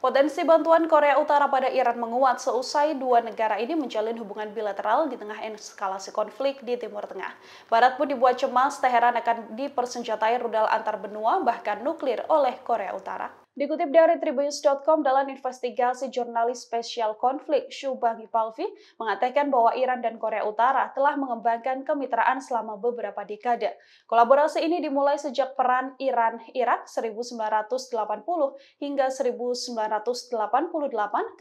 Potensi bantuan Korea Utara pada Iran menguat seusai dua negara ini menjalin hubungan bilateral di tengah eskalasi konflik di Timur Tengah. Barat pun dibuat cemas Teheran akan dipersenjatai rudal antar benua bahkan nuklir oleh Korea Utara. Dikutip dari Tribunnews.com dalam investigasi jurnalis spesial konflik Shubangi Palvi mengatakan bahwa Iran dan Korea Utara telah mengembangkan kemitraan selama beberapa dekade. Kolaborasi ini dimulai sejak peran Iran-Irak 1980 hingga 1988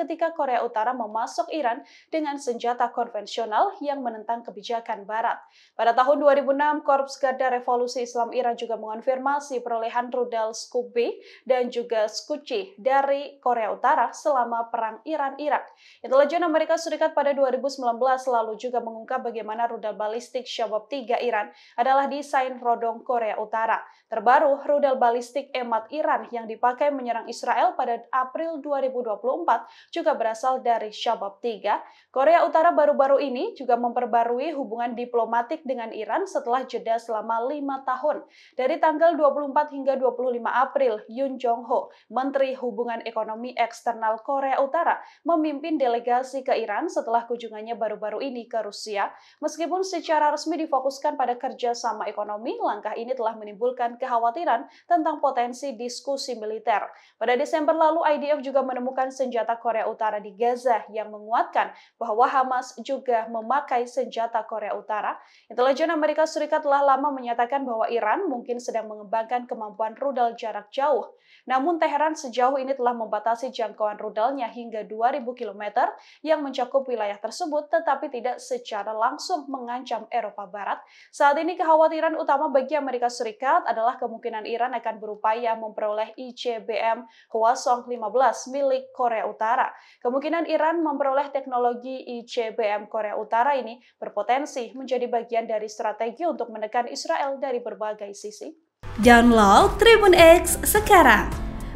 ketika Korea Utara memasok Iran dengan senjata konvensional yang menentang kebijakan Barat. Pada tahun 2006, Korps Garda Revolusi Islam Iran juga mengonfirmasi perolehan rudal Scud B dan juga kuci dari Korea Utara selama Perang Iran-Irak. Intelijen Amerika Serikat pada 2019 lalu juga mengungkap bagaimana rudal balistik Syabab 3 Iran adalah desain Rodong Korea Utara. Terbaru, rudal balistik Emat Iran yang dipakai menyerang Israel pada April 2024 juga berasal dari Syabab 3. Korea Utara baru-baru ini juga memperbarui hubungan diplomatik dengan Iran setelah jeda selama lima tahun. Dari tanggal 24 hingga 25 April, Yun Jong Ho Menteri Hubungan Ekonomi Eksternal Korea Utara, memimpin delegasi ke Iran setelah kunjungannya baru-baru ini ke Rusia. Meskipun secara resmi difokuskan pada kerjasama ekonomi, langkah ini telah menimbulkan kekhawatiran tentang potensi diskusi militer. Pada Desember lalu, IDF juga menemukan senjata Korea Utara di Gaza yang menguatkan bahwa Hamas juga memakai senjata Korea Utara. Intelijen Amerika Serikat telah lama menyatakan bahwa Iran mungkin sedang mengembangkan kemampuan rudal jarak jauh. Namun Teheran sejauh ini telah membatasi jangkauan rudalnya hingga 2.000 km yang mencakup wilayah tersebut tetapi tidak secara langsung mengancam Eropa Barat. Saat ini kekhawatiran utama bagi Amerika Serikat adalah kemungkinan Iran akan berupaya memperoleh ICBM Hwasong 15 milik Korea Utara. Kemungkinan Iran memperoleh teknologi ICBM Korea Utara ini berpotensi menjadi bagian dari strategi untuk menekan Israel dari berbagai sisi. Download Tribun X sekarang